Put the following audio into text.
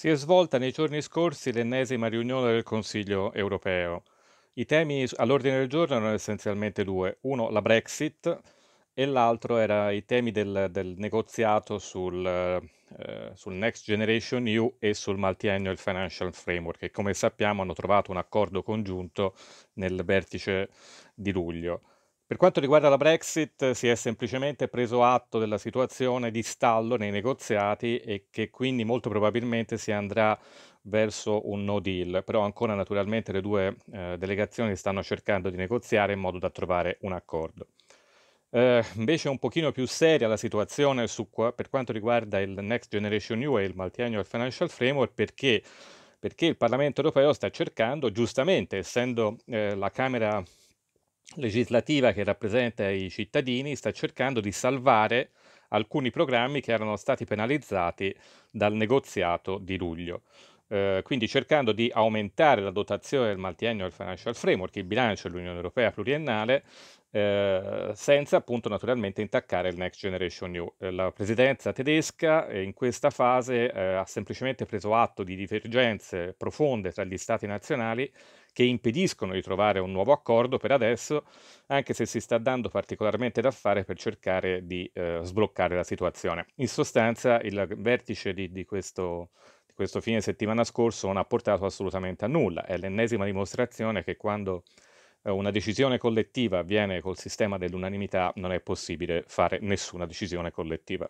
Si è svolta nei giorni scorsi l'ennesima riunione del Consiglio europeo. I temi all'ordine del giorno erano essenzialmente due. Uno, la Brexit, e l'altro era i temi del, del negoziato sul, eh, sul, Next Generation EU e sul Multiannual Financial Framework, che come sappiamo hanno trovato un accordo congiunto nel vertice di luglio. Per quanto riguarda la Brexit, si è semplicemente preso atto della situazione di stallo nei negoziati e che quindi molto probabilmente si andrà verso un no deal, però ancora naturalmente le due eh, delegazioni stanno cercando di negoziare in modo da trovare un accordo. Eh, invece è un pochino più seria la situazione su, per quanto riguarda il Next Generation EU e il Multiannual Financial Framework perché perché il Parlamento europeo sta cercando, giustamente, essendo eh, la Camera legislativa che rappresenta i cittadini sta cercando di salvare alcuni programmi che erano stati penalizzati dal negoziato di luglio. Eh, quindi cercando di aumentare la dotazione del multiennio del financial framework, il bilancio dell'Unione Europea pluriennale, eh, senza appunto naturalmente intaccare il Next Generation EU. Eh, la presidenza tedesca eh, in questa fase ha semplicemente preso atto di divergenze profonde tra gli stati nazionali che impediscono di trovare un nuovo accordo per adesso, anche se si sta dando particolarmente da fare per cercare di sbloccare la situazione. In sostanza il vertice di, di questo questo fine settimana scorso non ha portato assolutamente a nulla. È l'ennesima dimostrazione che quando eh, una decisione collettiva avviene col sistema dell'unanimità non è possibile fare nessuna decisione collettiva.